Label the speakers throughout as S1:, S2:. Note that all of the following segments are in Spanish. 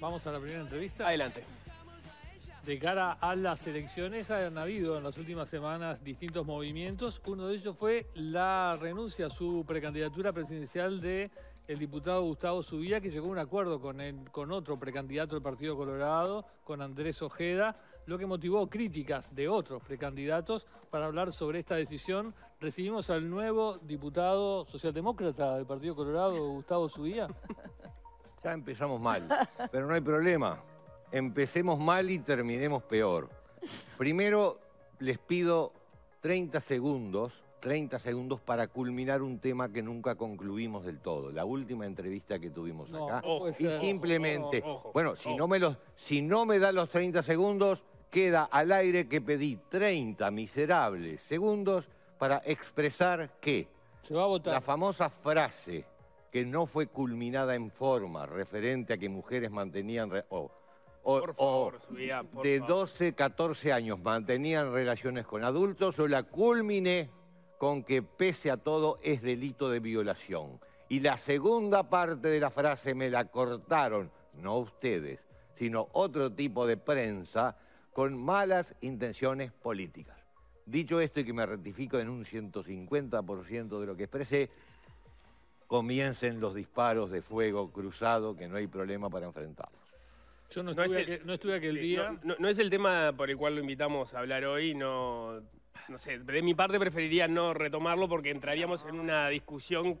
S1: Vamos a la primera entrevista. Adelante. De cara a las elecciones han habido en las últimas semanas distintos movimientos. Uno de ellos fue la renuncia a su precandidatura presidencial de el diputado Gustavo Subía, que llegó a un acuerdo con, con otro precandidato del Partido Colorado, con Andrés Ojeda, lo que motivó críticas de otros precandidatos para hablar sobre esta decisión. Recibimos al nuevo diputado socialdemócrata del Partido Colorado, Gustavo Subía.
S2: empezamos mal, pero no hay problema. Empecemos mal y terminemos peor. Primero les pido 30 segundos, 30 segundos para culminar un tema que nunca concluimos del todo. La última entrevista que tuvimos acá. y simplemente, bueno, si no me los, si no me da los 30 segundos, queda al aire que pedí 30 miserables segundos para expresar que la famosa frase que no fue culminada en forma, referente a que mujeres mantenían... de 12, 14 años mantenían relaciones con adultos o la culmine con que pese a todo es delito de violación. Y la segunda parte de la frase me la cortaron, no ustedes, sino otro tipo de prensa con malas intenciones políticas. Dicho esto y que me rectifico en un 150% de lo que expresé, comiencen los disparos de fuego cruzado, que no hay problema para enfrentarlos.
S1: Yo no, estuve, es aquel, día.
S3: No, es el tema por el cual lo invitamos a hablar hoy, no. No sé, de mi parte preferiría no retomarlo porque entraríamos en una discusión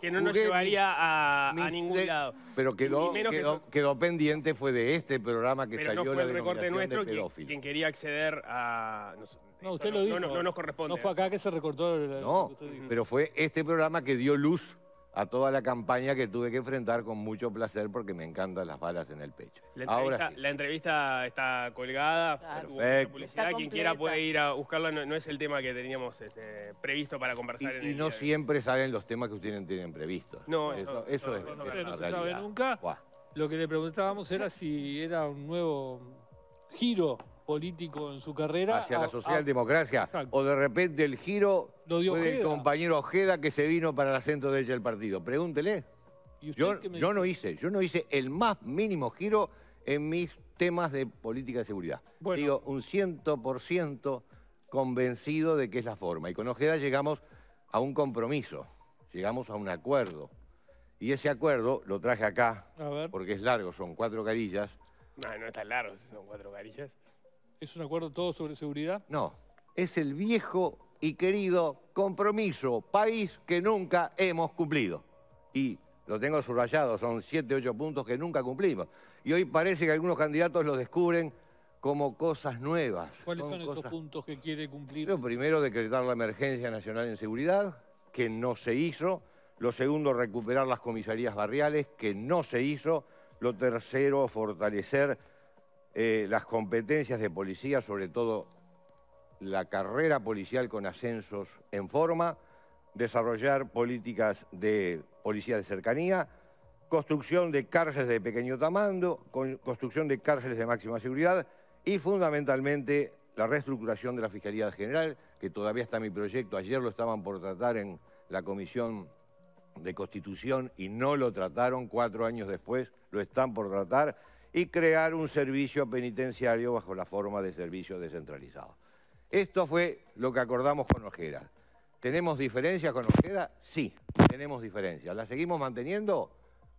S3: que no nos llevaría a, ningún lado. Pero quedó,
S2: pendiente fue de este programa que salió no fue el recorte nuestro quien,
S3: quería acceder a...
S1: No, usted lo dijo. No, nos corresponde. No fue acá que se recortó. no, pero
S2: fue este programa que dio luz a toda la campaña que tuve que enfrentar con mucho placer porque me encantan las balas en el pecho. La entrevista, Ahora
S3: la entrevista está colgada, claro. publicidad, quien quiera puede ir a buscarla, no, es el tema que teníamos este, previsto para conversar. Y, no
S2: siempre salen los temas que ustedes tienen previstos. No, eso, es, no, no se sabe nunca.
S1: Lo que le preguntábamos era si era un nuevo giro político en su
S2: carrera. Hacia la socialdemocracia. o de repente el giro del compañero Ojeda que se vino para el acento de ella el partido. Pregúntele. yo, no hice, yo no hice el más mínimo giro en mis temas de política de seguridad. Digo, un ciento por ciento convencido de que es la forma. Y con Ojeda llegamos a un compromiso, llegamos a un acuerdo. Y ese acuerdo lo traje acá, porque es largo, son cuatro carillas.
S3: No, no es tan largo, son cuatro carillas. ¿Es un acuerdo todo sobre seguridad?
S2: No, es el viejo y querido compromiso país que nunca hemos cumplido. Y lo tengo subrayado, son siete, ocho puntos que nunca cumplimos. Y hoy parece que algunos candidatos lo descubren como cosas nuevas. ¿Cuáles son, esos puntos que quiere cumplir? Lo primero, decretar la emergencia nacional en seguridad, que no se hizo. Lo segundo, recuperar las comisarías barriales, que no se hizo. Lo tercero, fortalecer eh, las competencias de policía, sobre todo la carrera policial con ascensos en forma, desarrollar políticas de policía de cercanía, construcción de cárceles de pequeño tamaño, construcción de cárceles de máxima seguridad y fundamentalmente la reestructuración de la Fiscalía General, que todavía está en mi proyecto. Ayer lo estaban por tratar en la Comisión de Constitución y no lo trataron, cuatro años después lo están por tratar y crear un servicio penitenciario bajo la forma de servicio descentralizado. Esto fue lo que acordamos con Ojeda. ¿Tenemos diferencias con Ojeda? Sí, tenemos diferencias. ¿La seguimos manteniendo?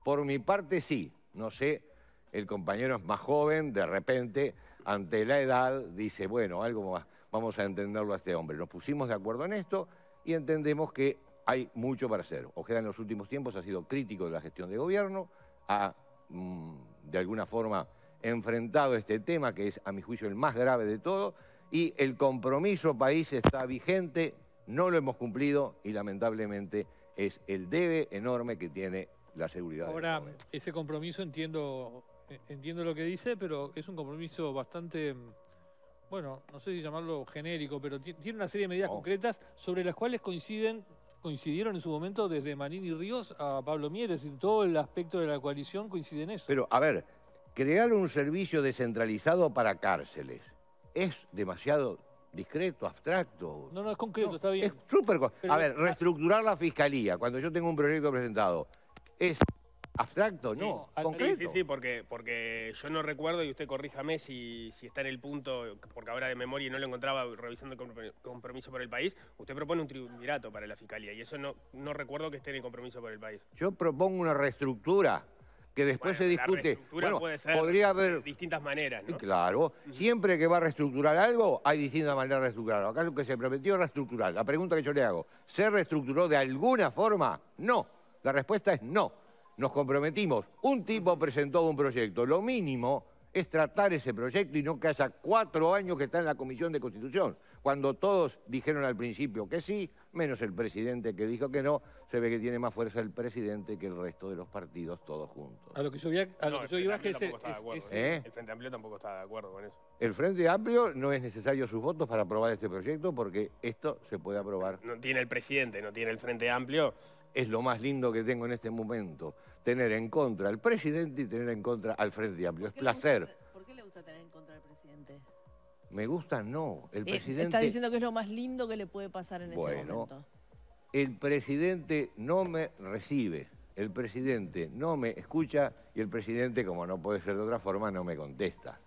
S2: Por mi parte, sí. No sé, el compañero es más joven, de repente, ante la edad, dice, bueno, algo más, vamos a entenderlo a este hombre. Nos pusimos de acuerdo en esto y entendemos que hay mucho para hacer. Ojeda en los últimos tiempos ha sido crítico de la gestión de gobierno, ha mm, de alguna forma enfrentado este tema, que es a mi juicio el más grave de todo, y el compromiso país está vigente, no lo hemos cumplido y lamentablemente es el debe enorme que tiene la seguridad.
S1: Ahora, este ese compromiso entiendo, e, entiendo lo que dice, pero es un compromiso bastante mm, bueno, no sé si llamarlo genérico, pero tiene una serie de medidas concretas sobre las cuales coinciden coincidieron en su momento
S2: desde Marín y Ríos a Pablo Mieres, y todo el aspecto de la coalición coincide en eso. Pero, a ver, crear un servicio descentralizado para cárceles es demasiado discreto, abstracto. No, no, es concreto, está bien. Es súper... A ver, reestructurar la fiscalía, cuando yo tengo un proyecto presentado, es Abstracto, no, concreto. Sí,
S3: sí, porque, porque yo no recuerdo, y usted corríjame si, si está en el punto, porque ahora de memoria y no lo encontraba revisando el compromiso por el país, usted propone un triunvirato para la Fiscalía, y eso no, no recuerdo que esté en el compromiso por el país.
S2: Yo propongo una reestructura que después se discute. La puede ser podría haber...
S3: distintas maneras, ¿no? Claro,
S2: siempre que va a reestructurar algo, hay distintas maneras de reestructurarlo. Acá lo que se prometió es reestructurar. La pregunta que yo le hago, ¿se reestructuró de alguna forma? No. La respuesta es no nos comprometimos. Un tipo presentó un proyecto. Lo mínimo es tratar ese proyecto y no que haya cuatro años que está en la Comisión de Constitución, cuando todos dijeron al principio que sí, menos el presidente que dijo que no, se ve que tiene más fuerza el presidente que el resto de los partidos todos juntos. A lo que yo, iba
S1: a lo que
S3: El Frente Amplio tampoco ¿Eh? está de acuerdo con eso.
S2: El Frente Amplio no es necesario sus votos para aprobar este proyecto porque esto se puede aprobar. No tiene el presidente, no tiene el Frente Amplio es lo más lindo que tengo en este momento. Tener en contra al presidente y tener en contra al Frente Amplio. Es placer.
S4: ¿Por qué le gusta tener en contra al
S2: presidente? Me gusta, no. El eh, presidente... Está diciendo
S4: que es lo más lindo que le puede pasar en este momento.
S2: El presidente no me recibe, el presidente no me escucha y el presidente, como no puede ser de otra forma, no me contesta.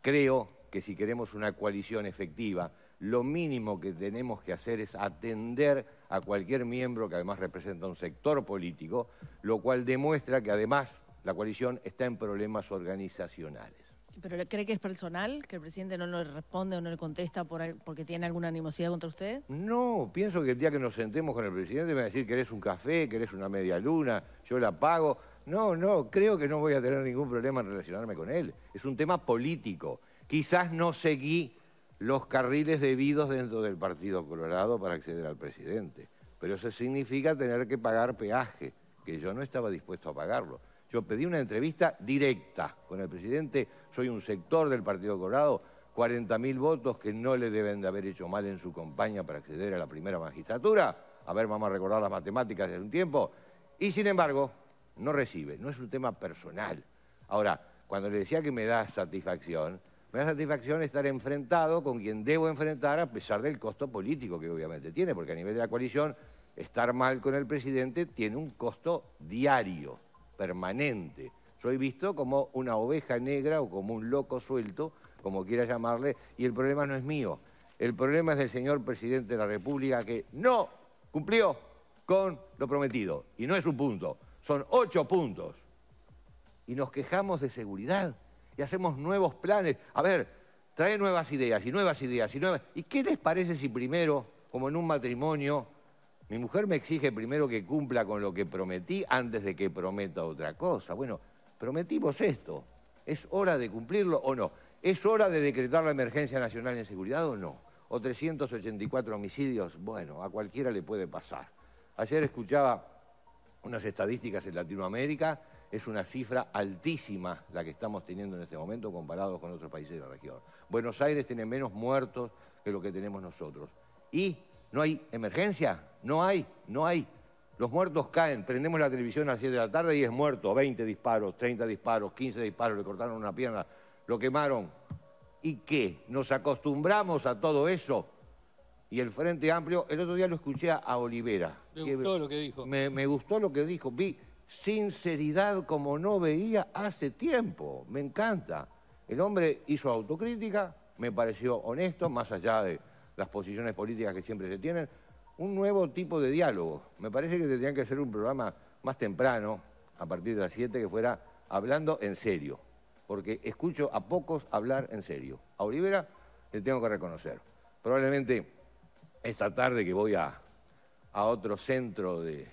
S2: Creo que si queremos una coalición efectiva, lo mínimo que tenemos que hacer es atender a cualquier miembro que además representa un sector político, lo cual demuestra que además la coalición está en problemas organizacionales.
S4: ¿Pero cree que es personal? ¿Que el presidente no le responde o no le contesta porque tiene alguna animosidad contra usted?
S2: No, pienso que el día que nos sentemos con el presidente me va a decir que eres un café, que eres una media luna, yo la pago. No, no, creo que no voy a tener ningún problema en relacionarme con él. Es un tema político. Quizás no seguí los carriles debidos dentro del Partido Colorado para acceder al presidente. Pero eso significa tener que pagar peaje, que yo no estaba dispuesto a pagarlo. Yo pedí una entrevista directa con el presidente, soy un sector del Partido Colorado, 40.000 votos que no le deben de haber hecho mal en su campaña para acceder a la primera magistratura. A ver, vamos a recordar las matemáticas de un tiempo. Y sin embargo, no recibe, no es un tema personal. Ahora, cuando le decía que me da satisfacción, me da satisfacción estar enfrentado con quien debo enfrentar a pesar del costo político que obviamente tiene, porque a nivel de la coalición estar mal con el presidente tiene un costo diario, permanente. Soy visto como una oveja negra o como un loco suelto, como quiera llamarle, y el problema no es mío. El problema es del señor presidente de la República que no cumplió con lo prometido. Y no es un punto, son ocho puntos. Y nos quejamos de seguridad y hacemos nuevos planes. A ver, trae nuevas ideas y nuevas ideas y nuevas. ¿Y qué les parece si primero, como en un matrimonio, mi mujer me exige primero que cumpla con lo que prometí antes de que prometa otra cosa? Bueno, prometimos esto. ¿Es hora de cumplirlo o no? ¿Es hora de decretar la emergencia nacional en seguridad o no? ¿O 384 homicidios? Bueno, a cualquiera le puede pasar. Ayer escuchaba unas estadísticas en Latinoamérica es una cifra altísima la que estamos teniendo en este momento comparado con otros países de la región. Buenos Aires tiene menos muertos que lo que tenemos nosotros. ¿Y no hay emergencia? No hay, no hay. Los muertos caen, prendemos la televisión a las 7 de la tarde y es muerto, 20 disparos, 30 disparos, 15 disparos, le cortaron una pierna, lo quemaron. ¿Y qué? ¿Nos acostumbramos a todo eso? y el Frente Amplio. El otro día lo escuché a Olivera. Me gustó lo que dijo. Me, me, gustó lo que dijo. Vi sinceridad como no veía hace tiempo. Me encanta. El hombre hizo autocrítica, me pareció honesto, más allá de las posiciones políticas que siempre se tienen, un nuevo tipo de diálogo. Me parece que tendrían que hacer un programa más temprano, a partir de las 7, que fuera hablando en serio. Porque escucho a pocos hablar en serio. A Olivera le tengo que reconocer. Probablemente esta tarde que voy a, otro centro de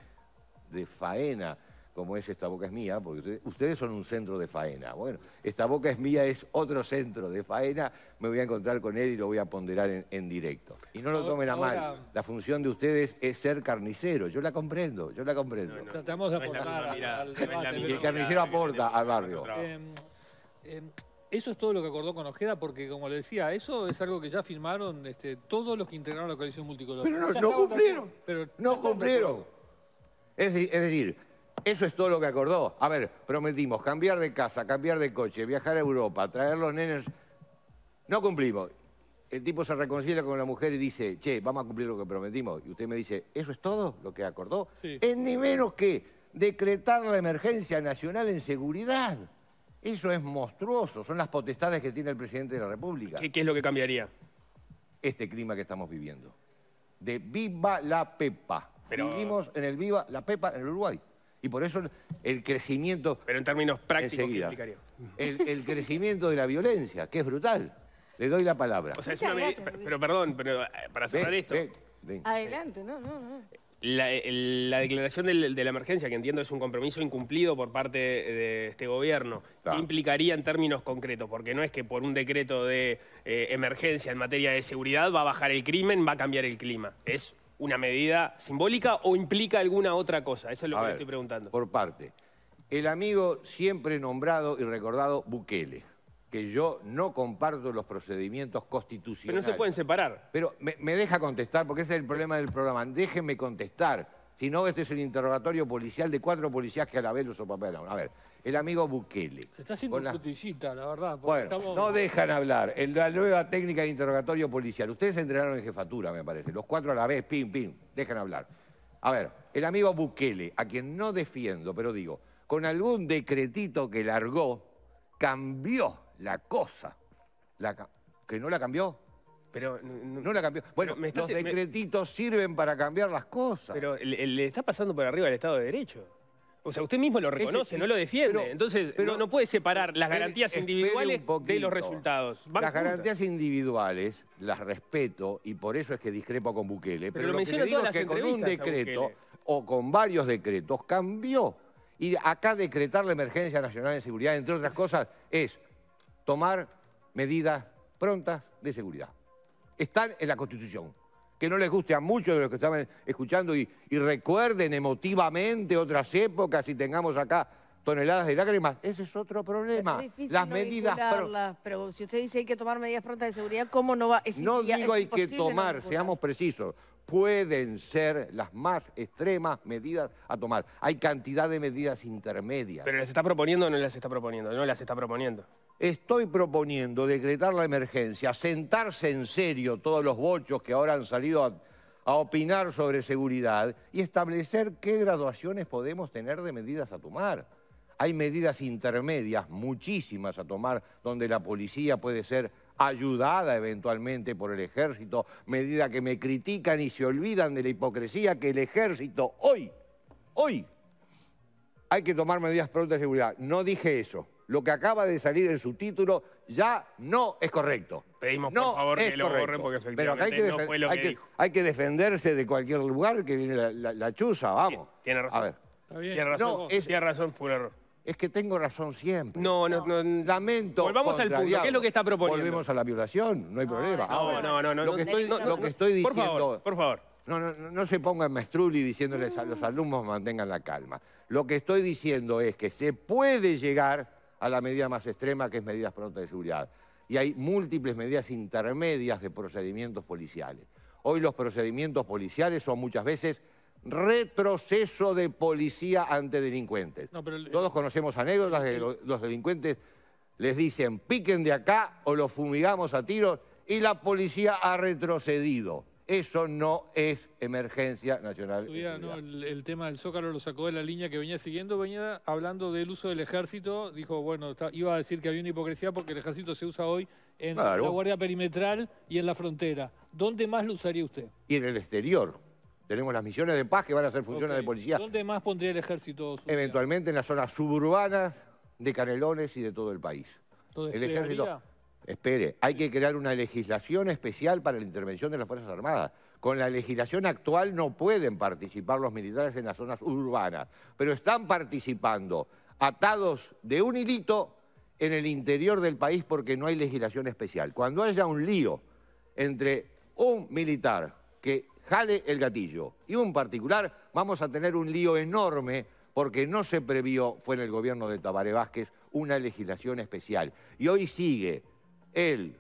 S2: faena como es Esta Boca es Mía, porque ustedes, son un centro de faena. Bueno, Esta Boca es Mía es otro centro de faena, me voy a encontrar con él y lo voy a ponderar en, directo. Y no lo tomen a mal, la función de ustedes es ser carnicero, yo la comprendo, yo la comprendo. Tratamos de aportar al debate. Y el carnicero aporta al barrio.
S1: Em, em, eso es todo lo que acordó con Ojeda, porque como le decía, eso es algo que ya firmaron este, todos los que integraron la coalición multicolor. Pero no, cumplieron,
S2: no cumplieron. es decir, eso es todo lo que acordó. A ver, prometimos cambiar de casa, cambiar de coche, viajar a Europa, traer los nenes. No cumplimos. El tipo se reconcilia con la mujer y dice, che, vamos a cumplir lo que prometimos. Y usted me dice, ¿eso es todo lo que acordó? Es ni menos que decretar la emergencia nacional en seguridad. Eso es monstruoso, son las potestades que tiene el presidente de la República. ¿Qué, qué es lo que cambiaría? Este clima que estamos viviendo. De viva la pepa. Vivimos en el viva la pepa en Uruguay. Y por eso el crecimiento... Pero en términos prácticos, El, crecimiento de la violencia, que es brutal. Le doy la palabra. pero perdón,
S3: eh, para cerrar esto...
S5: Adelante, no, no,
S3: La, declaración de, la emergencia, que entiendo es un compromiso incumplido por parte de este gobierno, ¿qué implicaría en términos concretos? Porque no es que por un decreto de eh, emergencia en materia de seguridad va a bajar el crimen, va a cambiar el clima. Es una medida simbólica o implica alguna otra cosa?
S2: Eso es lo que le estoy preguntando. Por parte, el amigo siempre nombrado y recordado Bukele, que yo no comparto los procedimientos constitucionales. Pero no se pueden separar. Pero me, deja contestar, porque ese es el problema del programa. Déjenme contestar. Si no, este es el interrogatorio policial de cuatro policías que a la vez uso papel. A ver, el amigo Bukele. Se está haciendo una
S1: la verdad. no
S2: dejan hablar. En la nueva técnica de interrogatorio policial. Ustedes se entrenaron en jefatura, me parece. Los cuatro a la vez, pim, pim. Dejan hablar. A ver, el amigo Bukele, a quien no defiendo, pero digo, con algún decretito que largó, cambió la cosa. ¿Que no la cambió? Pero no, la cambió. Bueno, los decretitos sirven para cambiar las cosas. Pero le está pasando por arriba el
S3: Estado de Derecho. O sea, usted mismo lo reconoce, no lo defiende. Entonces, no, puede separar las garantías individuales de los resultados. las garantías
S2: individuales las respeto y por eso es que discrepo con Bukele. Pero, lo, que le digo es que con un decreto o con varios decretos cambió. Y acá decretar la emergencia nacional de seguridad, entre otras cosas, es tomar medidas prontas de seguridad. Están en la Constitución que no les guste a muchos de los que estaban escuchando y, recuerden emotivamente otras épocas y tengamos acá toneladas de lágrimas. Ese es otro problema. Las medidas.
S4: Pero, si usted dice que hay que tomar medidas prontas de seguridad, ¿cómo no va? no digo hay que tomar, seamos
S2: precisos pueden ser las más extremas medidas a tomar. Hay cantidad de medidas intermedias.
S3: Pero las está proponiendo o no las está proponiendo, no las está proponiendo.
S2: Estoy proponiendo decretar la emergencia, sentarse en serio todos los bochos que ahora han salido a, opinar sobre seguridad y establecer qué graduaciones podemos tener de medidas a tomar. Hay medidas intermedias, muchísimas a tomar, donde la policía puede ser ayudada eventualmente por el ejército, medida que me critican y se olvidan de la hipocresía que el ejército hoy, hoy, hay que tomar medidas prontas de seguridad. No dije eso lo que acaba de salir en su título ya no es correcto.
S3: Pedimos por favor que lo correcto. porque es Pero que hay que no fue lo que, dijo.
S2: Hay que defenderse de cualquier lugar que viene la, la, chuza, vamos. Tiene razón. A ver. Está bien. Tiene razón, no, es, tiene razón fue error. Es que tengo razón siempre. No, no, no. Lamento. Volvamos al punto. ¿Qué es lo que está proponiendo? Volvemos a la violación, no hay problema. No, no, no, no. Lo que estoy, diciendo. Por favor, por favor. No, no, no se pongan Mestrulli diciéndoles a los alumnos mantengan la calma. Lo que estoy diciendo es que se puede llegar a la medida más extrema, que es medidas prontas de seguridad. Y hay múltiples medidas intermedias de procedimientos policiales. Hoy los procedimientos policiales son muchas veces retroceso de policía ante delincuentes. Todos conocemos anécdotas de los delincuentes les dicen piquen de acá o los fumigamos a tiros y la policía ha retrocedido. Eso no es emergencia nacional.
S1: el, tema del Zócalo lo sacó de la línea que venía siguiendo. Venía hablando del uso del ejército. Dijo, bueno, iba a decir que había una hipocresía porque el ejército se usa hoy en la guardia perimetral y en la frontera. ¿Dónde
S2: más lo usaría usted? Y en el exterior. Tenemos las misiones de paz que van a ser funciones de policía. ¿Dónde más pondría el ejército? Eventualmente en las zonas suburbanas de Canelones y de todo el país.
S1: el ejército
S2: Espere, hay que crear una legislación especial para la intervención de las Fuerzas Armadas. Con la legislación actual no pueden participar los militares en las zonas urbanas, pero están participando atados de un hilito en el interior del país porque no hay legislación especial. Cuando haya un lío entre un militar que jale el gatillo y un particular, vamos a tener un lío enorme porque no se previó, fue en el gobierno de Tabaré Vázquez, una legislación especial. Y hoy sigue el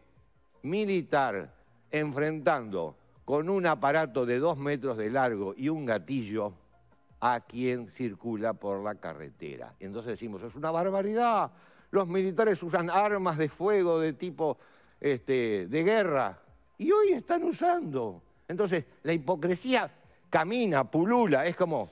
S2: militar enfrentando con un aparato de dos metros de largo y un gatillo a quien circula por la carretera. Entonces decimos, es una barbaridad. Los militares usan armas de fuego de tipo este, de guerra y hoy están usando. Entonces la hipocresía camina, pulula, es como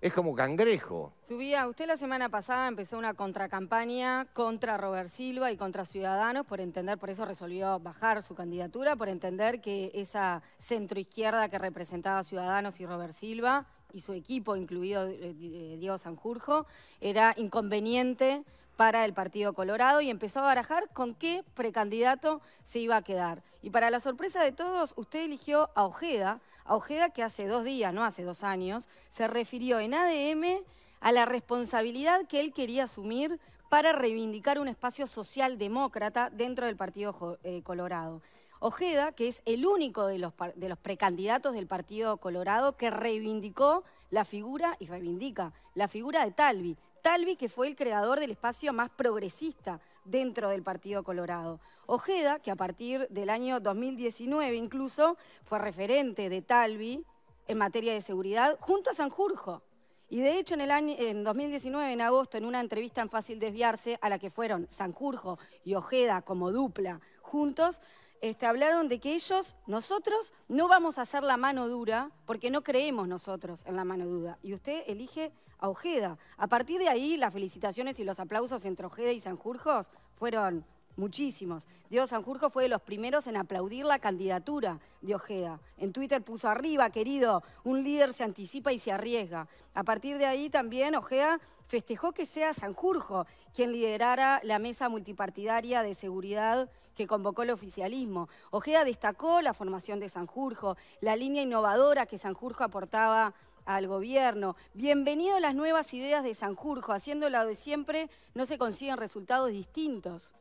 S2: es como cangrejo.
S5: Subía, usted la semana pasada empezó una contracampaña contra Robert Silva y contra Ciudadanos por entender, por eso resolvió bajar su candidatura, por entender que esa centroizquierda que representaba Ciudadanos y Robert Silva y su equipo, incluido eh, eh, Diego Sanjurjo, era inconveniente para el Partido Colorado y empezó a barajar con qué precandidato se iba a quedar. Y para la sorpresa de todos, usted eligió a Ojeda, a Ojeda que hace dos días, no hace dos años, se refirió en ADM a la responsabilidad que él quería asumir para reivindicar un espacio socialdemócrata dentro del Partido eh, Colorado. Ojeda, que es el único de los, de los precandidatos del Partido Colorado que reivindicó la figura, y reivindica, la figura de Talvi, Talvi, que fue el creador del espacio más progresista dentro del Partido Colorado. Ojeda, que a partir del año 2019 incluso fue referente de Talvi en materia de seguridad, junto a Sanjurjo. Y de hecho, en el año en 2019, en agosto, en una entrevista en Fácil Desviarse, a la que fueron Sanjurjo y Ojeda como dupla juntos, este, hablaron de que ellos, nosotros, no vamos a hacer la mano dura porque no creemos nosotros en la mano dura. Y usted elige a Ojeda. A partir de ahí, las felicitaciones y los aplausos entre Ojeda y Sanjurjos fueron muchísimos. Diego Sanjurjo fue de los primeros en aplaudir la candidatura de Ojeda. En Twitter puso arriba, querido, un líder se anticipa y se arriesga. A partir de ahí también Ojeda festejó que sea Sanjurjo quien liderara la mesa multipartidaria de seguridad que convocó el oficialismo. Ojeda destacó la formación de Sanjurjo, la línea innovadora que Sanjurjo aportaba al gobierno. Bienvenido a las nuevas ideas de Sanjurjo. Haciéndolo de siempre no se consiguen resultados distintos.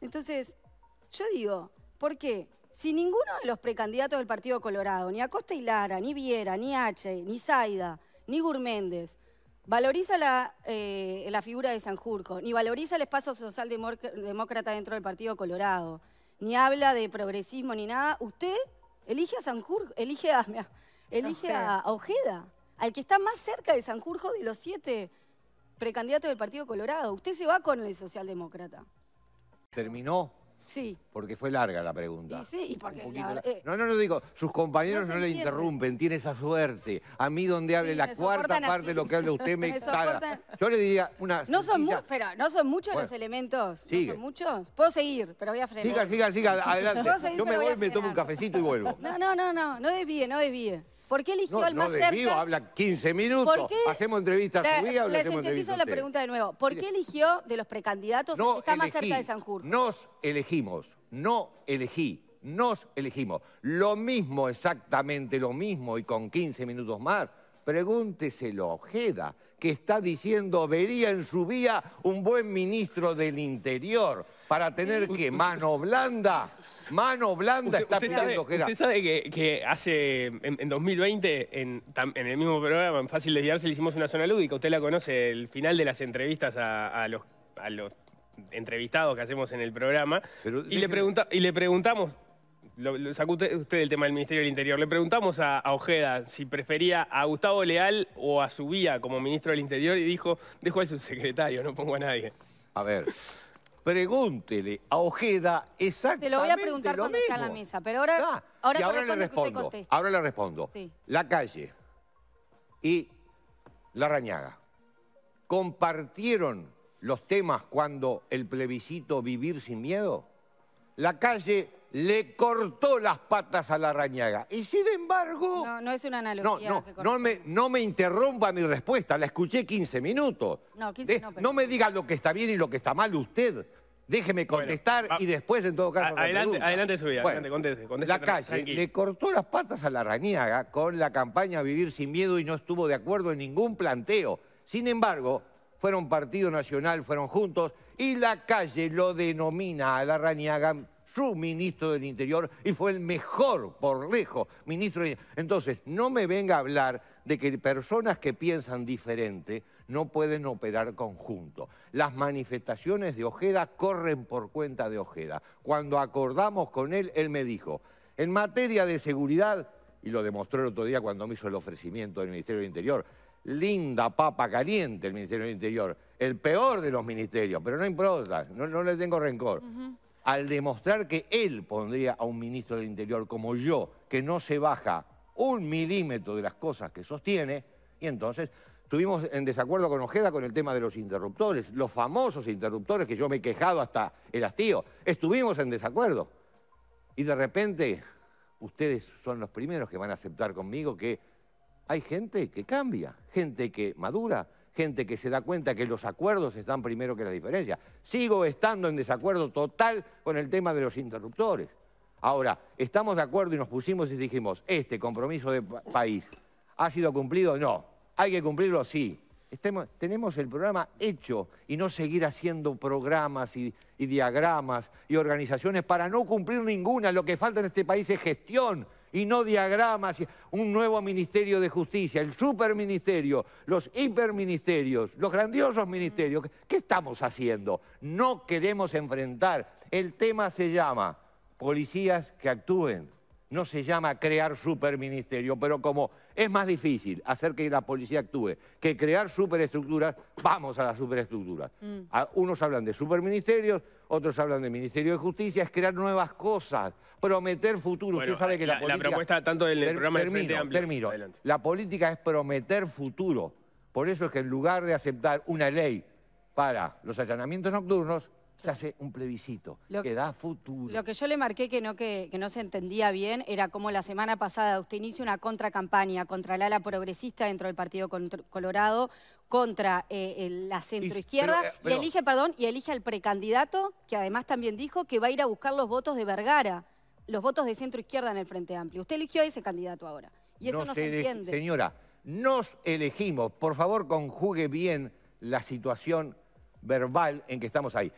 S5: Entonces, yo digo, ¿por qué? Si ninguno de los precandidatos del Partido Colorado, ni Acosta y Lara, ni Viera, ni H, ni Zaida, ni Gurméndez, valoriza eh, la, figura de Sanjurjo, ni valoriza el espacio socialdemócrata dentro del Partido Colorado, ni habla de progresismo ni nada, usted elige a Sanjurjo, elige a, elige a, Ojeda, al que está más cerca de Sanjurjo de los siete precandidatos del Partido Colorado. Usted se va con el socialdemócrata.
S2: ¿Terminó? Sí. Porque fue larga la pregunta. Y sí, porque... Eh, no, no, no digo, sus compañeros no, le interrumpen, tiene esa suerte. A mí donde hable la cuarta parte de lo que hable usted me, me Yo le diría una... No son,
S5: ¿no son muchos los elementos? Sigue. ¿No son muchos? Puedo seguir, pero voy a frenar. Siga, siga, siga, adelante. Yo me voy me
S2: tomo un cafecito y vuelvo.
S5: No, no, no, no, no desvíe, no desvíe. ¿Por qué eligió al más no cerca?
S2: habla 15 minutos. ¿Por qué? Hacemos entrevistas la, subidas, Le sintetizo la pregunta
S5: de nuevo. ¿Por qué eligió de los precandidatos que está más cerca de San Sanjur?
S2: Nos elegimos, no elegí, nos elegimos. Lo mismo, exactamente lo mismo, y con 15 minutos más, pregúnteselo a Ojeda, que está diciendo vería en su vía un buen ministro del Interior para tener que mano blanda. Mano blanda está pidiendo que Usted
S3: sabe que, hace, en, 2020, en, el mismo programa, en Fácil Desviarse, le hicimos una zona lúdica. Usted la conoce, el final de las entrevistas a, los, entrevistados que hacemos en el programa. y, le pregunta, y le preguntamos, sacó usted, el tema del Ministerio del Interior. Le preguntamos a, Ojeda si prefería a Gustavo Leal o a vía como ministro del Interior y dijo, dejo a su secretario, no pongo a nadie. A ver, pregúntele
S2: a Ojeda exactamente. Se lo voy a preguntar cuando está la
S5: mesa, pero ahora, ahora, y ahora le respondo.
S2: ahora le respondo. La calle y la rañaga compartieron los temas cuando el plebiscito Vivir sin Miedo. La calle le cortó las patas a la rañaga.
S5: Y sin embargo... No, no es una analogía. No,
S2: no, me, interrumpa mi respuesta, la escuché 15 minutos. No, no, me diga lo que está bien y lo que está mal usted. Déjeme contestar y después, en todo caso, Adelante, adelante adelante,
S3: conteste, La calle le
S2: cortó las patas a la rañaga con la campaña Vivir sin Miedo y no estuvo de acuerdo en ningún planteo. Sin embargo, fueron partido nacional, fueron juntos, y la calle lo denomina a la rañaga su ministro del Interior y fue el mejor, por lejos, ministro del Interior. Entonces, no me venga a hablar de que personas que piensan diferente no pueden operar conjunto. Las manifestaciones de Ojeda corren por cuenta de Ojeda. Cuando acordamos con él, él me dijo, en materia de seguridad, y lo demostró el otro día cuando me hizo el ofrecimiento del Ministerio del Interior, linda papa caliente el Ministerio del Interior, el peor de los ministerios, pero no importa, no, no le tengo rencor al demostrar que él pondría a un ministro del Interior como yo, que no se baja un milímetro de las cosas que sostiene, y entonces Estuvimos en desacuerdo con Ojeda con el tema de los interruptores, los famosos interruptores que yo me he quejado hasta el hastío. Estuvimos en desacuerdo. Y de repente, ustedes son los primeros que van a aceptar conmigo que hay gente que cambia, gente que madura, gente que se da cuenta que los acuerdos están primero que la diferencia. Sigo estando en desacuerdo total con el tema de los interruptores. Ahora, estamos de acuerdo y nos pusimos y dijimos, este compromiso de país, ¿ha sido cumplido? No. ¿Hay que cumplirlo? Sí. tenemos el programa hecho y no seguir haciendo programas y diagramas y organizaciones para no cumplir ninguna. Lo que falta en este país es gestión, y no diagramas, un nuevo Ministerio de Justicia, el superministerio, los hiperministerios, los grandiosos ministerios. Mm. ¿Qué estamos haciendo? No queremos enfrentar. El tema se llama policías que actúen. No se llama crear superministerio, pero como es más difícil hacer que la policía actúe que crear superestructuras, vamos a las superestructuras. Mm. unos hablan de superministerios, otros hablan del Ministerio de Justicia, es crear nuevas cosas, prometer futuro. Usted sabe que la, la política... La propuesta tanto del programa de Amplio. La política es prometer futuro. Por eso es que en lugar de aceptar una ley para los allanamientos nocturnos, se hace un plebiscito que da futuro. Lo
S5: que yo le marqué que no, que, que no se entendía bien era como la semana pasada usted inicia una contracampaña contra el ala progresista dentro del Partido Colorado contra eh, la centroizquierda eh, y elige, perdón, y elige al precandidato que además también dijo que va a ir a buscar los votos de Vergara, los votos de centroizquierda en el Frente Amplio. Usted eligió a ese candidato ahora y eso no se entiende.
S2: Señora, nos elegimos. Por favor, conjugue bien la situación verbal en que estamos ahí.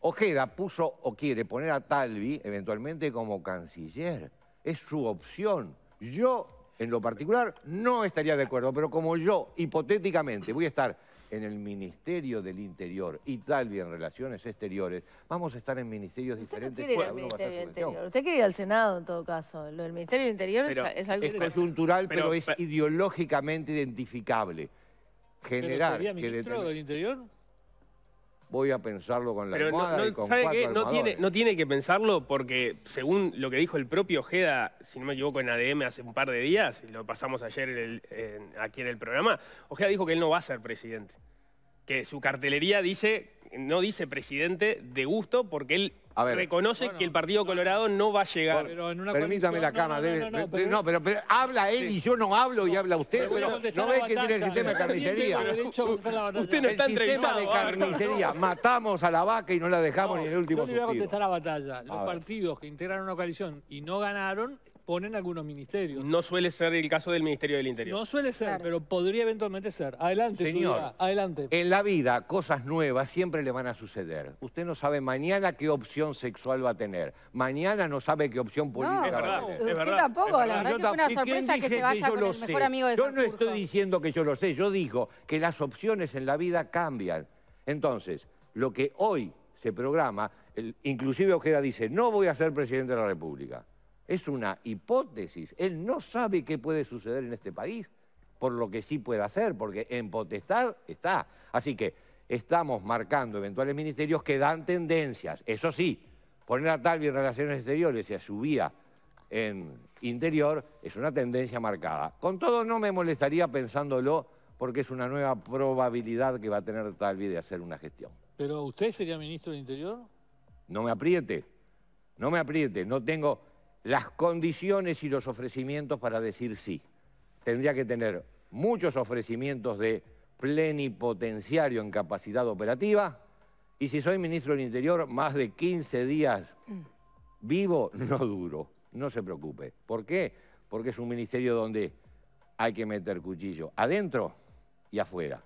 S2: Ojeda puso o quiere poner a Talvi eventualmente como canciller. Es su opción. Yo en lo particular no estaría de acuerdo, pero como yo, hipotéticamente, voy a estar en el Ministerio del Interior, y y en Relaciones Exteriores, vamos a estar en ministerios diferentes. No quiere ir pues, al Ministerio del Interior.
S4: Usted quiere ir al Senado en todo caso. Lo del Ministerio del Interior es, algo
S2: algo... Es pero, es ideológicamente identificable. General. ¿Sería ministro del Interior? voy a pensarlo con la Pero no, ¿sabe qué? No tiene,
S3: no tiene que pensarlo porque, según lo que dijo el propio Ojeda, si no me equivoco, en ADM hace un par de días, y lo pasamos ayer aquí en el programa, Ojeda dijo que él no va a ser presidente. Que su cartelería dice no dice presidente de gusto porque él reconoce que el Partido Colorado no va a llegar.
S2: Permítame la cama. No, pero, habla él y yo no hablo y habla usted. no ve que tiene el sistema de ¿ah? carnicería.
S1: Usted no está El sistema de carnicería.
S2: Matamos a la vaca y no la dejamos ni en el último Yo le voy a contestar
S1: la batalla. Los partidos que integraron una coalición y no ganaron ponen algunos ministerios.
S3: No suele ser el caso del Ministerio del Interior. No suele ser,
S2: pero podría eventualmente ser. Adelante, señora. adelante. En la vida, cosas nuevas siempre le van a suceder. Usted no sabe mañana qué opción sexual va a tener. Mañana no sabe qué opción política va a tener. Usted
S5: tampoco, la verdad, que una sorpresa que se vaya con mejor amigo de Yo no estoy
S2: diciendo que yo lo sé, yo digo que las opciones en la vida cambian. Entonces, lo que hoy se programa, inclusive Ojeda dice, no voy a ser presidente de la República. Es una hipótesis. Él no sabe qué puede suceder en este país, por lo que sí puede hacer, porque en potestad está. Así que estamos marcando eventuales ministerios que dan tendencias. Eso sí, poner a Talvi en Relaciones Exteriores y a su vía en Interior es una tendencia marcada. Con todo, no me molestaría pensándolo porque es una nueva probabilidad que va a tener Talvi de hacer una gestión.
S1: ¿Pero usted sería ministro de Interior?
S2: No me apriete, no me apriete, no tengo las condiciones y los ofrecimientos para decir sí. Tendría que tener muchos ofrecimientos de plenipotenciario en capacidad operativa y si soy ministro del Interior, más de 15 días vivo no duro, no se preocupe. ¿Por qué? Porque es un ministerio donde hay que meter cuchillo adentro y afuera.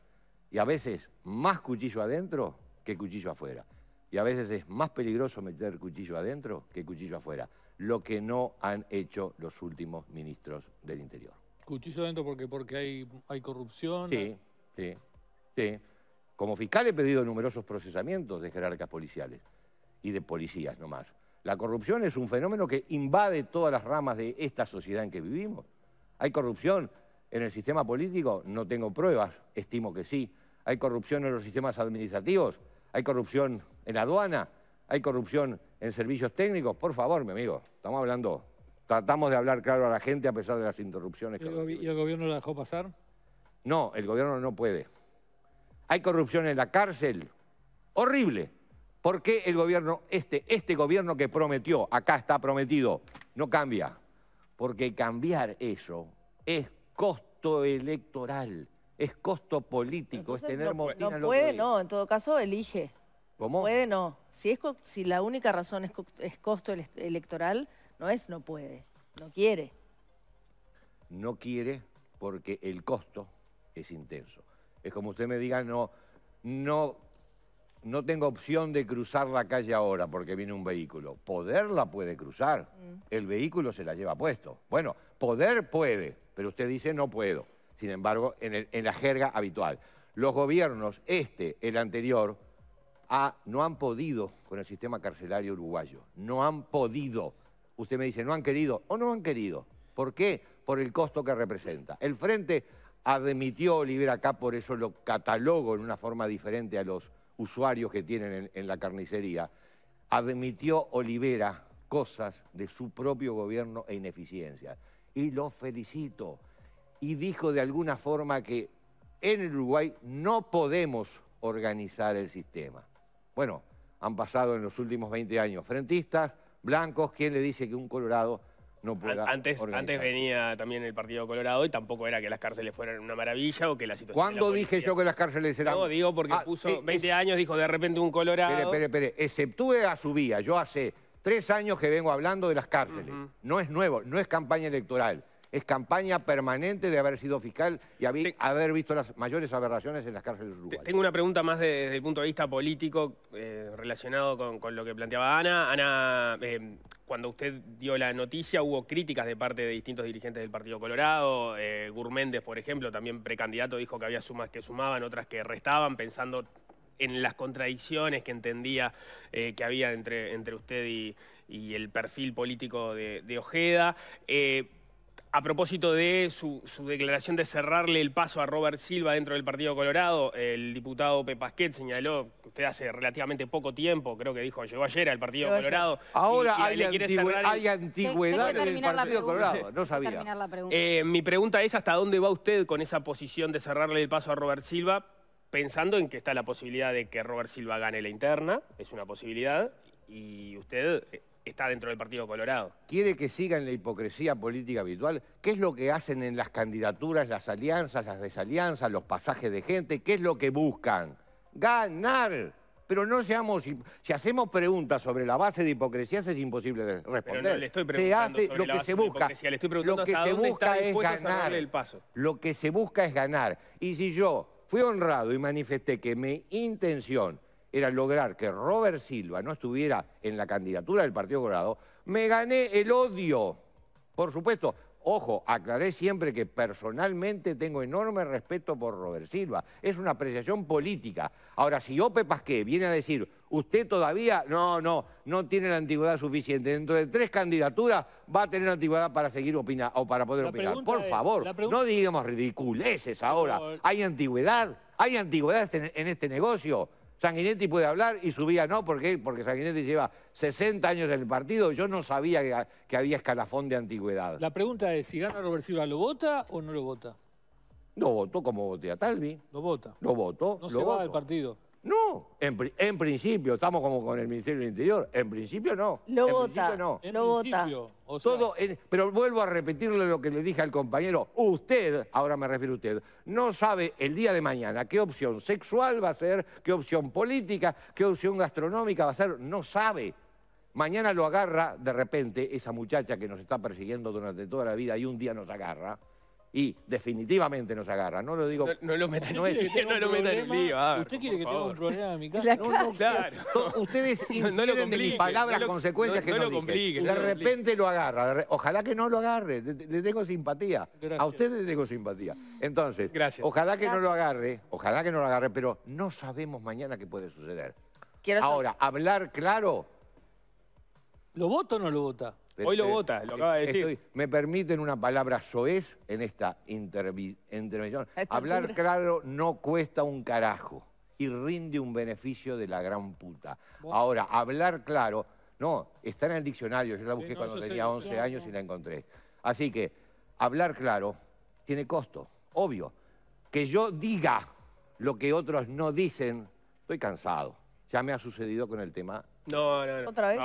S2: Y a veces más cuchillo adentro que cuchillo afuera. Y a veces es más peligroso meter cuchillo adentro que cuchillo afuera lo que no han hecho los últimos ministros del Interior.
S1: Cuchillo dentro porque, porque hay, hay corrupción. Sí,
S2: sí, sí. Como fiscal he pedido numerosos procesamientos de jerarcas policiales y de policías nomás. La corrupción es un fenómeno que invade todas las ramas de esta sociedad en que vivimos. ¿Hay corrupción en el sistema político? No tengo pruebas, estimo que sí. ¿Hay corrupción en los sistemas administrativos? ¿Hay corrupción en la aduana? ¿Hay corrupción en servicios técnicos, por favor, mi amigo, estamos hablando, tratamos de hablar claro a la gente a pesar de las interrupciones.
S1: ¿Y el, el gobierno la dejó pasar?
S2: No, el gobierno no puede. Hay corrupción en la cárcel, horrible. ¿Por qué el gobierno, este, este gobierno que prometió, acá está prometido, no cambia? Porque cambiar eso es costo electoral, es costo político, es tener no, No puede, no,
S4: en todo caso elige. ¿Cómo? Puede, no. Si, es, si la única razón es, costo electoral, no es no puede, no quiere.
S2: No quiere porque el costo es intenso. Es como usted me diga, no, no, no tengo opción de cruzar la calle ahora porque viene un vehículo. Poder la puede cruzar, mm. el vehículo se la lleva puesto. Bueno, poder puede, pero usted dice no puedo. Sin embargo, en, el, en la jerga habitual. Los gobiernos, este, el anterior, Ah, no han podido con el sistema carcelario uruguayo, no han podido. Usted me dice, no han querido o no han querido. ¿Por qué? Por el costo que representa. El Frente admitió Olivera, acá, por eso lo catalogo en una forma diferente a los usuarios que tienen en, la carnicería, admitió Olivera cosas de su propio gobierno e ineficiencia. Y lo felicito. Y dijo de alguna forma que en Uruguay no podemos organizar el sistema. Bueno, han pasado en los últimos 20 años frentistas, blancos, ¿quién le dice que un colorado no pueda antes, antes
S3: venía también el Partido Colorado y tampoco era que las cárceles fueran una maravilla o que la situación... ¿Cuándo
S2: dije yo que las cárceles eran...? No, digo
S3: porque ah, puso 20 años, dijo de
S2: repente un Colorado... Espere, espere, espere, exceptúe a su vía, yo hace tres años que vengo hablando de las cárceles, no es nuevo, no es campaña electoral es campaña permanente de haber sido fiscal y haber, visto las mayores aberraciones en las cárceles
S3: rurales. Tengo una pregunta más desde el punto de vista político eh, relacionado con, lo que planteaba Ana. Ana, eh, cuando usted dio la noticia hubo críticas de parte de distintos dirigentes del Partido Colorado. Eh, Gurméndez, por ejemplo, también precandidato, dijo que había sumas que sumaban, otras que restaban, pensando en las contradicciones que entendía eh, que había entre, usted y, el perfil político de, Ojeda a propósito de su, declaración de cerrarle el paso a Robert Silva dentro del Partido Colorado, el diputado Pepasquet señaló, usted hace relativamente poco tiempo, creo que dijo, llegó ayer al Partido Colorado. Ahora hay, antigüedad en el Partido Colorado, no sabía. Eh, mi pregunta es, ¿hasta dónde va usted con esa posición de cerrarle el paso a Robert Silva? Pensando en que está la posibilidad de que Robert Silva gane la interna, es una posibilidad, y usted eh, está dentro del Partido Colorado.
S2: ¿Quiere que sigan la hipocresía política habitual? ¿Qué es lo que hacen en las candidaturas, las alianzas, las desalianzas, los pasajes de gente? ¿Qué es lo que buscan? Ganar. Pero no seamos, si hacemos preguntas sobre la base de hipocresías es imposible de responder. le estoy preguntando sobre lo la base se busca. Le estoy preguntando lo que se busca es ganar. El paso. Lo que se busca es ganar. Y si yo fui honrado y manifesté que mi intención era lograr que Robert Silva no estuviera en la candidatura del Partido Colorado, me gané el odio. Por supuesto, Ojo, aclaré siempre que personalmente tengo enorme respeto por Robert Silva. Es una apreciación política. Ahora, si Ope Pasqué viene a decir, usted todavía, no, no, no tiene la antigüedad suficiente. Dentro de tres candidaturas va a tener antigüedad para seguir opinar o para poder opinar. Por favor, no digamos ridiculeces ahora. Hay antigüedad, hay antigüedad en este negocio. Sanguinetti puede hablar y Subía no, Porque Sanguinetti lleva 60 años en el partido, yo no sabía que, había escalafón de antigüedad. La pregunta es, si
S1: gana Robert Silva, ¿lo vota o no lo vota?
S2: No votó como voté a Talvi. Lo vota. No voto. No se va del partido. No, en, principio, estamos como con el Ministerio del Interior, en principio no. Lo vota, no. vota. Todo pero vuelvo a repetirle lo que le dije al compañero. Usted, ahora me refiero a usted, no sabe el día de mañana qué opción sexual va a ser, qué opción política, qué opción gastronómica va a ser, no sabe. Mañana lo agarra de repente esa muchacha que nos está persiguiendo durante toda la vida y un día nos agarra y definitivamente nos agarra. No lo digo. No, lo meta no en lío. ¿Usted quiere que tenga un problema en mi casa? Ustedes de mis palabras consecuencias que no, De repente lo agarra. Ojalá que no lo agarre. Le, tengo simpatía. A usted le tengo simpatía. Entonces, ojalá que no lo agarre. Ojalá que no lo agarre, pero no sabemos mañana qué puede suceder. Ahora, hablar claro. ¿Lo vota o no lo vota? Hoy lo vota, lo acaba de decir. me permiten una palabra soez en esta intervención. Hablar claro no cuesta un carajo y rinde un beneficio de la gran puta. Ahora, hablar claro, no, está en el diccionario, yo la busqué cuando tenía 11 años y la encontré. Así que, hablar claro tiene costo, obvio. Que yo diga lo que otros no dicen, estoy cansado. Ya me ha sucedido con el tema.
S3: No, no,
S4: no. ¿Otra vez?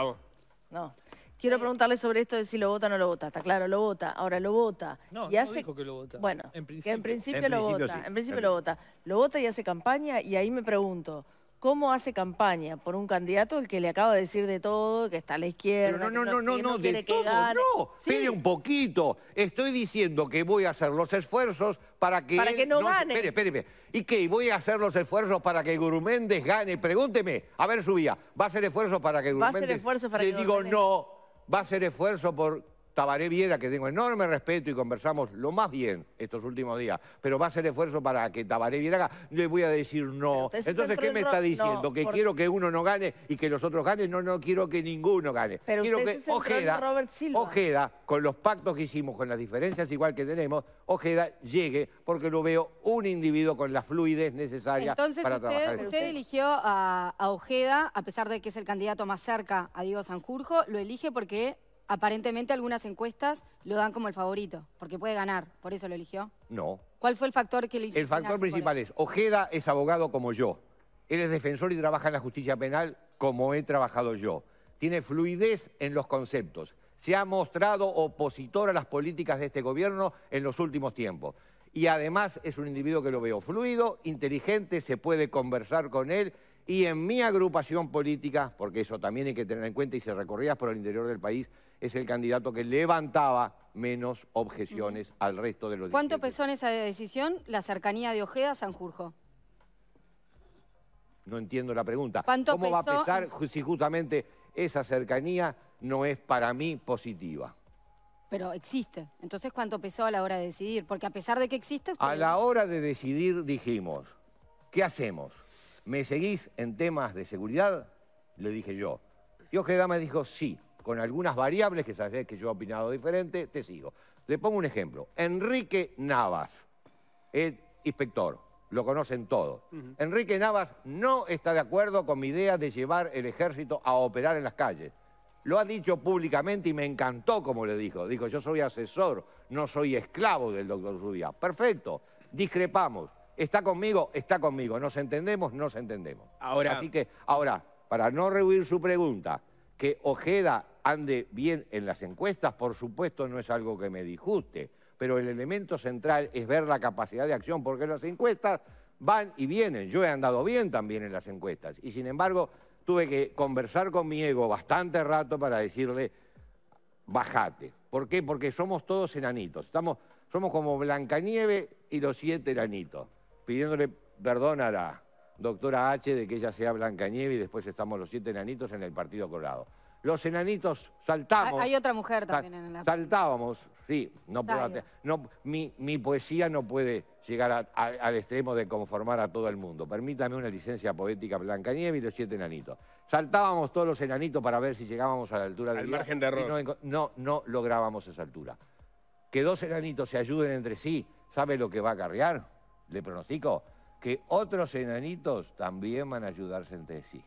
S4: No. Quiero preguntarle sobre esto de si lo vota o no lo vota. Está claro, lo vota. Ahora lo vota. No, no dijo que lo vota. Bueno, en principio, en principio lo vota. En principio lo vota. Lo vota y hace campaña y ahí me pregunto, ¿cómo hace campaña por un candidato el que le acaba de decir de todo, que está a la izquierda? Pero no, no, no, no, no, no, de todo, no.
S2: ¿Sí? Pide un poquito. Estoy diciendo que voy a hacer los esfuerzos para que... Para que no, gane. Espere, espere, ¿Y qué? ¿Voy a hacer los esfuerzos para que Guruméndez gane? Pregúnteme. A ver, subía. ¿Va a hacer esfuerzos para que Guruméndez...? Va a digo, no va a ser esfuerzo por Tabaré Viera, que tengo enorme respeto y conversamos lo más bien estos últimos días, pero va a ser esfuerzo para que Tabaré Viera haga, le voy a decir no. Entonces, ¿qué me está diciendo? que quiero que uno no gane y que los otros ganen. No, no quiero que ninguno gane. Pero quiero que Ojeda, Ojeda, con los pactos que hicimos, con las diferencias igual que tenemos, Ojeda llegue porque lo veo un individuo con la fluidez necesaria para usted, trabajar. Entonces usted
S5: eligió a Ojeda, a pesar de que es el candidato más cerca a Diego Sanjurjo, lo elige porque aparentemente algunas encuestas lo dan como el favorito, porque puede ganar, por eso lo eligió. No. ¿Cuál fue el factor que lo hizo? El factor principal
S2: es, Ojeda es abogado como yo. Él es defensor y trabaja en la justicia penal como he trabajado yo. Tiene fluidez en los conceptos. Se ha mostrado opositor a las políticas de este gobierno en los últimos tiempos. Y además es un individuo que lo veo fluido, inteligente, se puede conversar con él y en mi agrupación política, porque eso también hay que tener en cuenta y se recorrías por el interior del país, es el candidato que levantaba menos objeciones al resto de los
S5: ¿Cuánto pesó en esa decisión la cercanía de Ojeda a Sanjurjo?
S2: No entiendo la pregunta. ¿Cuánto ¿Cómo va a pesar si justamente esa cercanía no es para mí positiva?
S5: Pero existe. Entonces, ¿cuánto pesó a la hora de decidir? Porque a pesar de que existe... A la
S2: hora de decidir dijimos, ¿qué hacemos? ¿Me seguís en temas de seguridad? Le dije yo. Y Ojeda me dijo, sí con algunas variables que sabes que yo he opinado diferente, te sigo. Le pongo un ejemplo. Enrique Navas, es inspector, lo conocen todos. Enrique Navas no está de acuerdo con mi idea de llevar el ejército a operar en las calles. Lo ha dicho públicamente y me encantó como le dijo. Dijo, yo soy asesor, no soy esclavo del doctor Zubia. Perfecto, discrepamos. Está conmigo, está conmigo. Nos entendemos, nos entendemos. Ahora... Así que, ahora, para no rehuir su pregunta, que Ojeda ande bien en las encuestas, por supuesto no es algo que me disguste, pero el elemento central es ver la capacidad de acción, porque las encuestas van y vienen. Yo he andado bien también en las encuestas y sin embargo tuve que conversar con mi ego bastante rato para decirle, bájate. ¿Por qué? Porque somos todos enanitos, Estamos, somos como Blancanieve y los siete enanitos, pidiéndole perdón a la doctora H de que ella sea Blancanieve y después estamos los siete enanitos en el Partido Colorado los enanitos saltamos. Hay, otra mujer también en la... Saltábamos, sí. No, mi, poesía no puede llegar al extremo de conformar a todo el mundo. Permítame una licencia poética Blanca y los siete enanitos. Saltábamos todos los enanitos para ver si llegábamos a la altura del... Al margen de error. No, no, no lográbamos esa altura. Que dos enanitos se ayuden entre sí, ¿sabe lo que va a acarrear? Le pronostico que otros enanitos también van a ayudarse entre sí.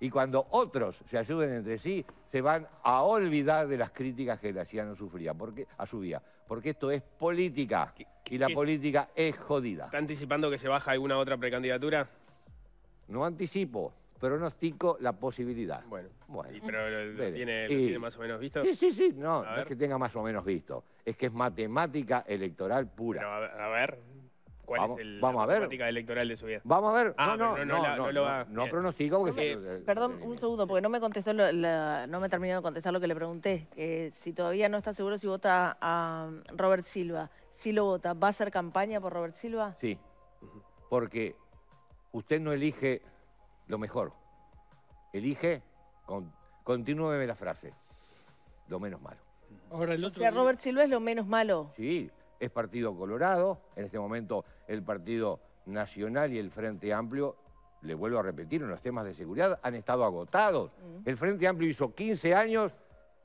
S2: Y cuando otros se ayuden entre sí, se van a olvidar de las críticas que le hacían a su, porque, a su vida. Porque esto es política. y la política es jodida. ¿Está
S3: anticipando que se baja alguna otra precandidatura?
S2: No anticipo pronostico la posibilidad. Bueno, bueno. pero lo, tiene, más o menos visto. Sí, sí, sí, no, no es que tenga más o menos visto, es que es matemática electoral pura. a, ver, cuál vamos, es la política electoral de su vida. Vamos
S4: a ver. Ah, no, no, no, no,
S2: pronostico porque...
S4: perdón, un segundo, porque no me contestó, no me terminó de contestar lo que le pregunté. si todavía no está seguro si vota a Robert Silva. Si lo vota, ¿va a hacer campaña por Robert Silva?
S2: Sí, porque usted no elige lo mejor. Elige, con, continúeme la frase, lo menos malo. o sea, Robert
S4: Silva es lo menos malo.
S2: Sí, es partido colorado, en este momento el Partido Nacional y el Frente Amplio, le vuelvo a repetir, en los temas de seguridad han estado agotados. Mm. El Frente Amplio hizo 15 años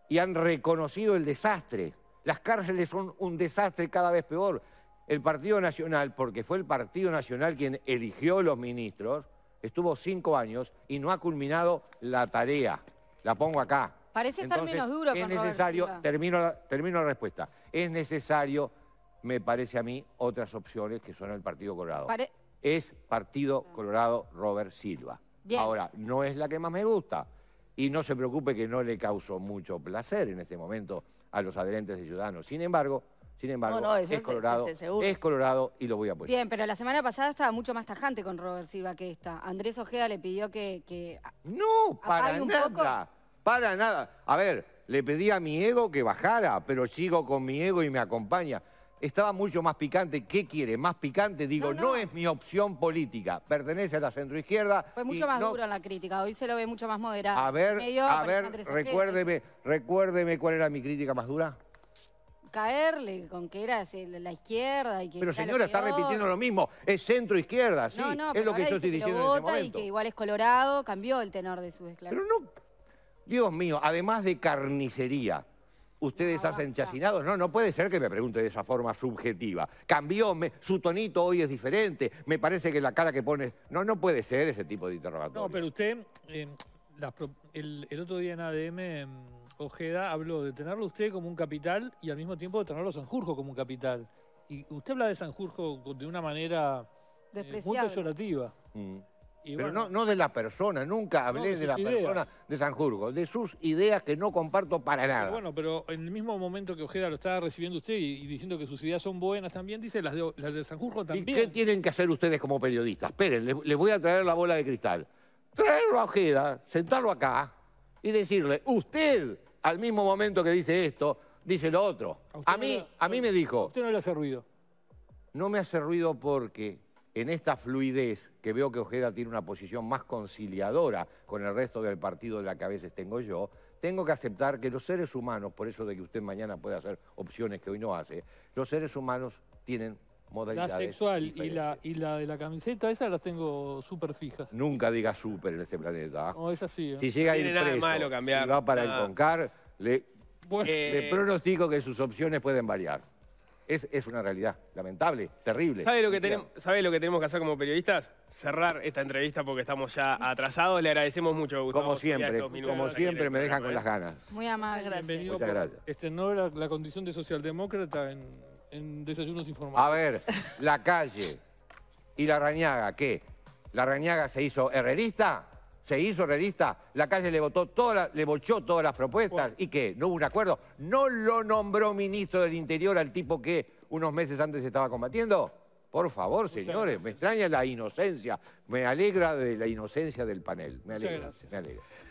S2: y han reconocido el desastre. Las cárceles son un desastre cada vez peor. El Partido Nacional, porque fue el Partido Nacional quien eligió los ministros, estuvo cinco años y no ha culminado la tarea. La pongo acá. Parece estar menos duro. es necesario, termino, la, termino la respuesta, es necesario me parece a mí, otras opciones que son el Partido Colorado. Es Partido Colorado Robert Silva. Ahora, no es la que más me gusta. Y no se preocupe que no le causó mucho placer en este momento a los adherentes de Ciudadanos. Sin embargo, sin embargo, es, colorado, y lo voy a apoyar. Bien,
S5: pero la semana pasada estaba mucho más tajante con Robert Silva que esta. Andrés Ojeda le pidió que...
S2: no, para nada, para nada. A ver, le pedí a mi ego que bajara, pero sigo con mi ego y me acompaña estaba mucho más picante. ¿Qué quiere? Más picante. Digo, no, es mi opción política. Pertenece a la centroizquierda. Fue mucho más duro en
S5: la crítica. Hoy se lo ve mucho más moderado. A ver, a ver, recuérdeme,
S2: recuérdeme cuál era mi crítica más dura
S5: caerle con que era la izquierda y que Pero señora, está repitiendo lo
S2: mismo, es centro izquierda, sí, no, es lo que yo estoy diciendo en este Y que
S5: igual es colorado, cambió el tenor de su declaración. Pero no,
S2: Dios mío, además de carnicería, ustedes hacen chacinados. No, no puede ser que me pregunte de esa forma subjetiva. Cambió, su tonito hoy es diferente, me parece que la cara que pone... No, no puede ser ese tipo de interrogatorio.
S1: No, pero usted, eh, el, otro día en ADM, mm, Ojeda habló de tenerlo usted como un capital y al mismo tiempo de tenerlo Sanjurjo como un capital. Y usted habla de Sanjurjo de una manera eh, muy peyorativa.
S2: Mm. Pero no, de la persona, nunca hablé de la persona de Sanjurgo, de sus ideas que no comparto para nada. bueno,
S1: pero en el mismo momento que Ojeda lo estaba recibiendo usted y, diciendo que
S2: sus ideas son buenas también, dice las de, las de Sanjurgo también. ¿Y qué tienen que hacer ustedes como periodistas? Esperen, les, voy a traer la bola de cristal. Traerlo a Ojeda, sentarlo acá y decirle, usted, al mismo momento que dice esto, dice lo otro. A, mí, a mí me dijo... Usted no le hace ruido. No me hace ruido porque en esta fluidez, que veo que Ojeda tiene una posición más conciliadora con el resto del partido de la que a veces tengo yo, tengo que aceptar que los seres humanos, por eso de que usted mañana puede hacer opciones que hoy no hace, los seres humanos tienen modalidades. La sexual y
S1: la, y la de la camiseta, esas las tengo
S2: súper fijas. Nunca diga súper en este planeta.
S1: No, es así. ¿eh? Si llega a ir preso, va
S2: para el CONCAR, le, eh, pronostico que sus opciones pueden variar. Es, una realidad lamentable, terrible. ¿Sabe lo, que tenemos,
S3: ¿Sabe lo que tenemos que hacer como periodistas? Cerrar esta entrevista porque estamos ya atrasados. Le agradecemos mucho, Gustavo. Como siempre, como siempre me dejan con
S2: las ganas.
S1: Muy amable, gracias. Bienvenido Muchas gracias. Este, no la, la condición de socialdemócrata en, en Desayunos Informados.
S2: A ver, la calle y la rañaga, ¿qué? ¿La rañaga se hizo herrerista? se hizo realista, la calle le votó le bochó todas las propuestas y que no hubo un acuerdo. ¿No lo nombró ministro del Interior al tipo que unos meses antes estaba combatiendo? Por favor, señores, me extraña la inocencia, me alegra de la inocencia del panel, me alegra, me alegra.